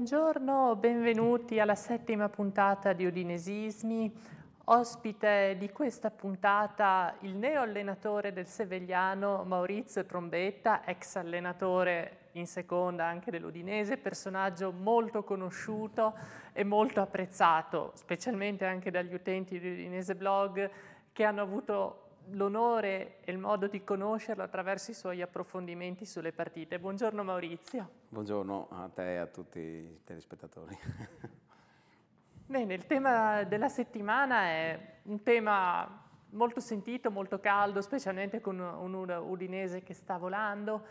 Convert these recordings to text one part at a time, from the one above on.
Buongiorno, benvenuti alla settima puntata di Udinesismi. Ospite di questa puntata il neo allenatore del Sevegliano Maurizio Trombetta, ex allenatore in seconda anche dell'Udinese, personaggio molto conosciuto e molto apprezzato, specialmente anche dagli utenti di Udinese Blog che hanno avuto l'onore e il modo di conoscerlo attraverso i suoi approfondimenti sulle partite. Buongiorno Maurizio. Buongiorno a te e a tutti i telespettatori. Bene, il tema della settimana è un tema molto sentito, molto caldo, specialmente con un Udinese che sta volando.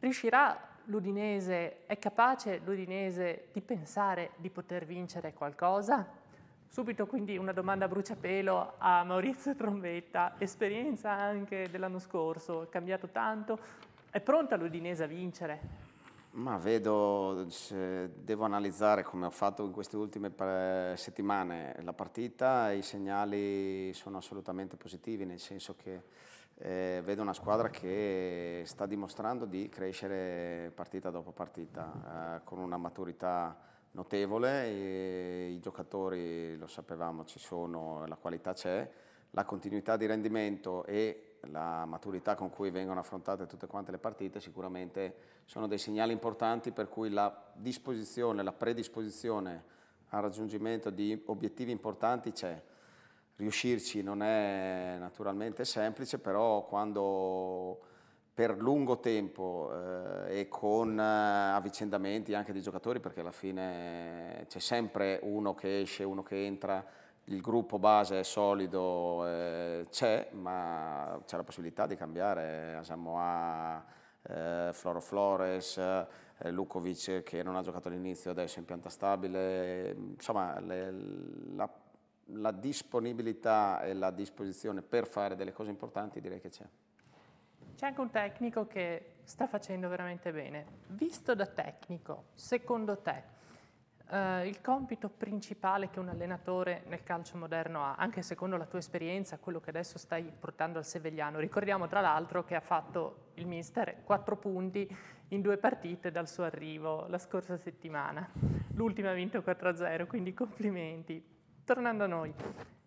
Riuscirà l'Udinese, è capace l'Udinese di pensare di poter vincere qualcosa? Subito quindi una domanda a bruciapelo a Maurizio Trombetta, esperienza anche dell'anno scorso, è cambiato tanto, è pronta l'Udinese a vincere? Ma vedo, devo analizzare come ho fatto in queste ultime settimane la partita, i segnali sono assolutamente positivi, nel senso che eh, vedo una squadra che sta dimostrando di crescere partita dopo partita, eh, con una maturità notevole, i, i giocatori lo sapevamo ci sono, la qualità c'è, la continuità di rendimento e la maturità con cui vengono affrontate tutte quante le partite sicuramente sono dei segnali importanti per cui la disposizione, la predisposizione al raggiungimento di obiettivi importanti c'è. Riuscirci non è naturalmente semplice, però quando per lungo tempo eh, e con eh, avvicendamenti anche di giocatori, perché alla fine c'è sempre uno che esce, uno che entra, il gruppo base è solido, eh, c'è, ma c'è la possibilità di cambiare Asamoa, eh, Floro Flores, eh, Lukovic che non ha giocato all'inizio, adesso in pianta stabile, insomma le, la, la disponibilità e la disposizione per fare delle cose importanti direi che c'è. C'è anche un tecnico che sta facendo veramente bene. Visto da tecnico, secondo te, eh, il compito principale che un allenatore nel calcio moderno ha, anche secondo la tua esperienza, quello che adesso stai portando al Sevegliano, ricordiamo tra l'altro che ha fatto il mister quattro punti in due partite dal suo arrivo la scorsa settimana. L'ultima ha vinto 4-0, quindi complimenti. Tornando a noi,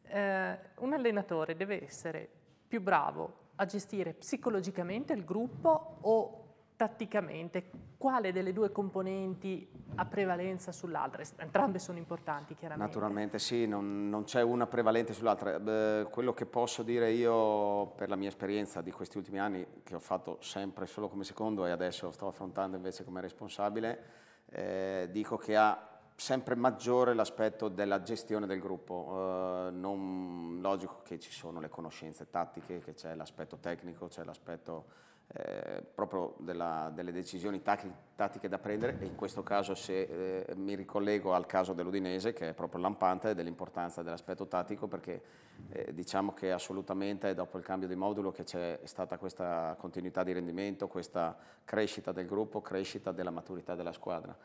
eh, un allenatore deve essere più bravo a gestire psicologicamente il gruppo o tatticamente? Quale delle due componenti ha prevalenza sull'altra? Entrambe sono importanti, chiaramente. Naturalmente sì, non, non c'è una prevalente sull'altra. Eh, quello che posso dire io per la mia esperienza di questi ultimi anni, che ho fatto sempre solo come secondo e adesso sto affrontando invece come responsabile, eh, dico che ha sempre maggiore l'aspetto della gestione del gruppo, eh, non logico che ci sono le conoscenze tattiche, che c'è l'aspetto tecnico, c'è l'aspetto eh, proprio della, delle decisioni tattiche da prendere e in questo caso se eh, mi ricollego al caso dell'Udinese che è proprio lampante dell'importanza dell'aspetto tattico perché eh, diciamo che assolutamente dopo il cambio di modulo che c'è stata questa continuità di rendimento, questa crescita del gruppo, crescita della maturità della squadra.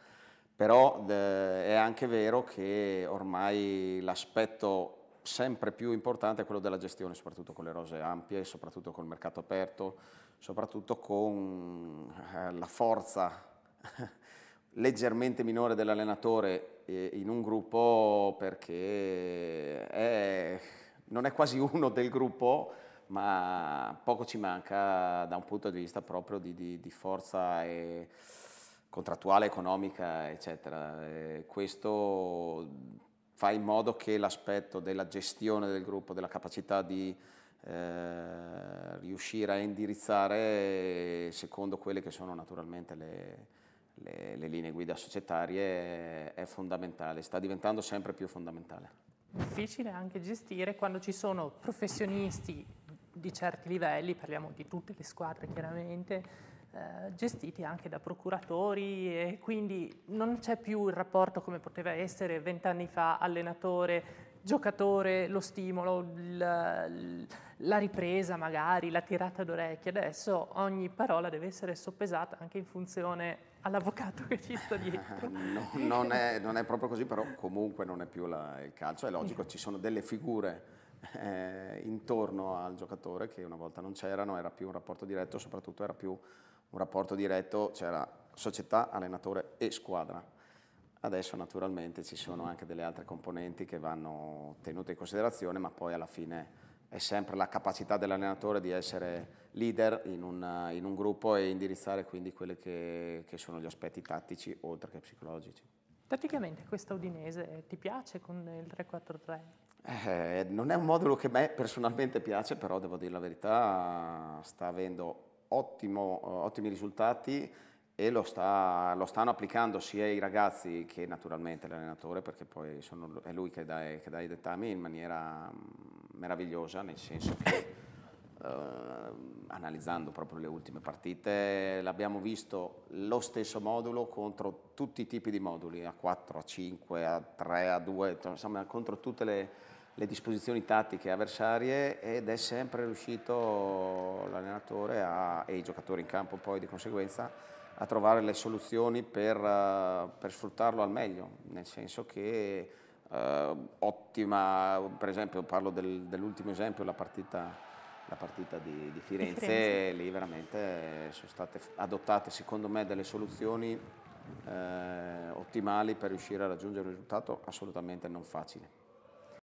Però è anche vero che ormai l'aspetto sempre più importante è quello della gestione, soprattutto con le rose ampie, soprattutto col mercato aperto, soprattutto con eh, la forza leggermente minore dell'allenatore eh, in un gruppo perché è, non è quasi uno del gruppo, ma poco ci manca da un punto di vista proprio di, di, di forza e contrattuale, economica, eccetera. questo fa in modo che l'aspetto della gestione del gruppo, della capacità di eh, riuscire a indirizzare secondo quelle che sono naturalmente le, le, le linee guida societarie è fondamentale, sta diventando sempre più fondamentale. Difficile anche gestire quando ci sono professionisti di certi livelli, parliamo di tutte le squadre chiaramente, eh, gestiti anche da procuratori e quindi non c'è più il rapporto come poteva essere vent'anni fa allenatore giocatore, lo stimolo, la, la, ripresa magari, la tirata d'orecchie. Adesso ogni parola deve essere soppesata anche in funzione all'avvocato che ci sta dietro. no, non, è, non, è, proprio così, però comunque non è più la, il calcio. È logico, mm. ci sono delle figure eh, intorno al giocatore che una volta non c'erano, era più un rapporto diretto, soprattutto era più un rapporto diretto c'era società, allenatore e squadra. Adesso naturalmente ci sono anche delle altre componenti che vanno tenute in considerazione, ma poi alla fine è sempre la capacità dell'allenatore di essere leader in un, in un, gruppo e indirizzare quindi quelli che, che sono gli aspetti tattici oltre che psicologici. Tatticamente questa Udinese ti piace con il 3-4-3? Eh, non è un modulo che a me personalmente piace, però devo dire la verità, sta avendo ottimo, eh, ottimi risultati e lo, sta, lo, stanno applicando sia i ragazzi che naturalmente l'allenatore, perché poi sono, è lui che dà, che dà i dettami in maniera mm, meravigliosa, nel senso che eh, analizzando proprio le ultime partite l'abbiamo visto lo stesso modulo contro tutti i tipi di moduli, a 4, a 5, a 3, a 2, insomma contro tutte le, le disposizioni tattiche avversarie ed è sempre riuscito allenatore a, e i giocatori in campo poi di conseguenza a trovare le soluzioni per, eh, per sfruttarlo al meglio, nel senso che eh, ottima, per esempio parlo del, dell'ultimo esempio, la partita la partita di, di, Firenze, di, Firenze, lì veramente sono state adottate secondo me delle soluzioni eh, ottimali per riuscire a raggiungere un risultato assolutamente non facile.